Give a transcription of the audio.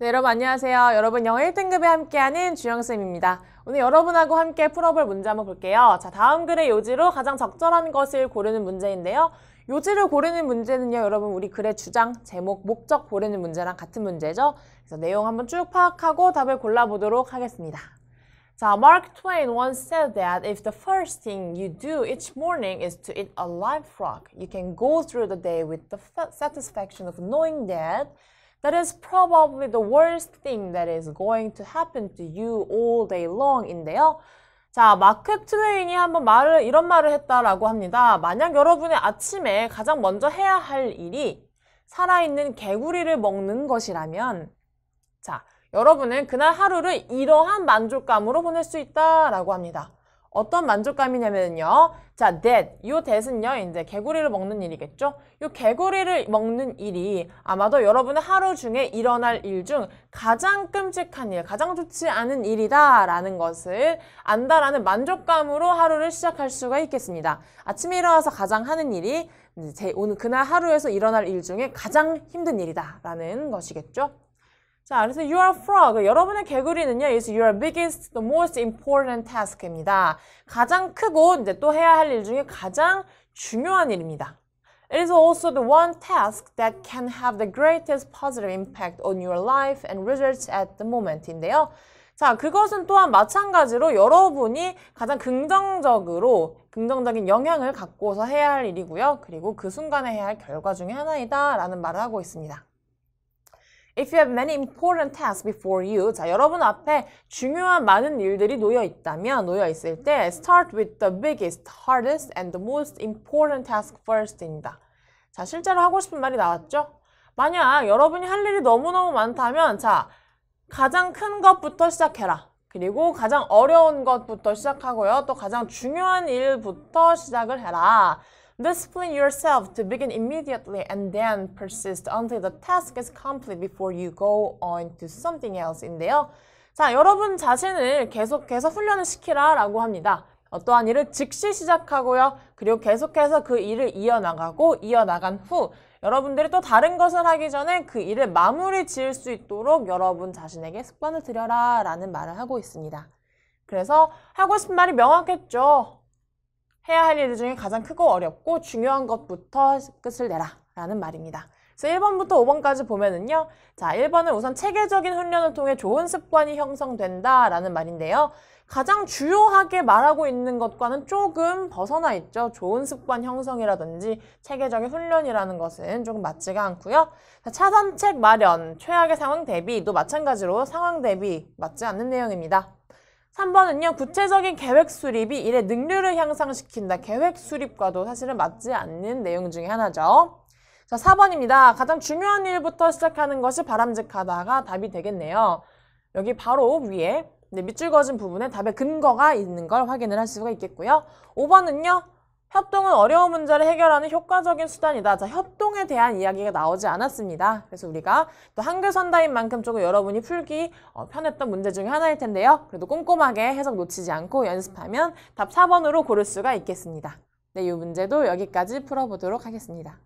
네, 여러분 안녕하세요. 여러분 영어 1등급에 함께하는 주영쌤입니다. 오늘 여러분하고 함께 풀어볼 문제 한번 볼게요. 자, 다음 글의 요지로 가장 적절한 것을 고르는 문제인데요. 요지를 고르는 문제는요, 여러분 우리 글의 주장, 제목, 목적 고르는 문제랑 같은 문제죠. 그래서 내용 한번 쭉 파악하고 답을 골라보도록 하겠습니다. 자, Mark Twain once said that if the first thing you do each morning is to eat a live frog, you can go through the day with the satisfaction of knowing that That is probably the worst thing that is going to happen to you all day long인데요. 자, 마크 트웨인이 한번 말을 이런 말을 했다라고 합니다. 만약 여러분의 아침에 가장 먼저 해야 할 일이 살아있는 개구리를 먹는 것이라면 자, 여러분은 그날 하루를 이러한 만족감으로 보낼 수 있다라고 합니다. 어떤 만족감이냐면요. 자, that, 요 that은요, 이제 개구리를 먹는 일이겠죠? 요 개구리를 먹는 일이 아마도 여러분의 하루 중에 일어날 일 중 가장 끔찍한 일, 가장 좋지 않은 일이다라는 것을 안다라는 만족감으로 하루를 시작할 수가 있겠습니다. 아침에 일어나서 가장 하는 일이 제 오늘 그날 하루에서 일어날 일 중에 가장 힘든 일이다라는 것이겠죠? 자, 그래서 your frog, 여러분의 개구리는요, is your biggest, the most important task입니다. 가장 크고 이제 또 해야 할 일 중에 가장 중요한 일입니다. It is also the one task that can have the greatest positive impact on your life and results at the moment인데요. 자, 그것은 또한 마찬가지로 여러분이 가장 긍정적으로, 긍정적인 영향을 갖고서 해야 할 일이고요. 그리고 그 순간에 해야 할 결과 중의 하나이다 라는 말을 하고 있습니다. If you have many important tasks before you, 자 여러분 앞에 중요한 많은 일들이 놓여 있다면 놓여 있을 때 start with the biggest, hardest and the most important task first입니다. 자 실제로 하고 싶은 말이 나왔죠? 만약 여러분이 할 일이 너무너무 많다면 자 가장 큰 것부터 시작해라. 그리고 가장 어려운 것부터 시작하고요. 또 가장 중요한 일부터 시작을 해라. Discipline yourself to begin immediately and then persist until the task is complete before you go on to something else인데요. 자, 여러분 자신을 계속해서 훈련을 시키라 라고 합니다. 어떠한 일을 즉시 시작하고요. 그리고 계속해서 그 일을 이어나가고 이어나간 후 여러분들이 또 다른 것을 하기 전에 그 일을 마무리 지을 수 있도록 여러분 자신에게 습관을 들여라 라는 말을 하고 있습니다. 그래서 하고 싶은 말이 명확했죠. 해야 할일들 중에 가장 크고 어렵고 중요한 것부터 끝을 내라 라는 말입니다. 그래서 1번부터 5번까지 보면은요. 자, 1번은 우선 체계적인 훈련을 통해 좋은 습관이 형성된다 라는 말인데요. 가장 주요하게 말하고 있는 것과는 조금 벗어나 있죠. 좋은 습관 형성이라든지 체계적인 훈련이라는 것은 조금 맞지가 않고요. 자, 차선책 마련, 최악의 상황 대비도 마찬가지로 상황 대비 맞지 않는 내용입니다. 3번은요. 구체적인 계획 수립이 일의 능률을 향상시킨다. 계획 수립과도 사실은 맞지 않는 내용 중에 하나죠. 자, 4번입니다. 가장 중요한 일부터 시작하는 것이 바람직하다가 답이 되겠네요. 여기 바로 위에 네, 밑줄 그어진 부분에 답의 근거가 있는 걸 확인을 할 수가 있겠고요. 5번은요. 협동은 어려운 문제를 해결하는 효과적인 수단이다. 자, 협동에 대한 이야기가 나오지 않았습니다. 그래서 우리가 또 한글선다인 만큼 조금 여러분이 풀기 어, 편했던 문제 중에 하나일 텐데요. 그래도 꼼꼼하게 해석 놓치지 않고 연습하면 답 4번으로 고를 수가 있겠습니다. 네, 이 문제도 여기까지 풀어보도록 하겠습니다.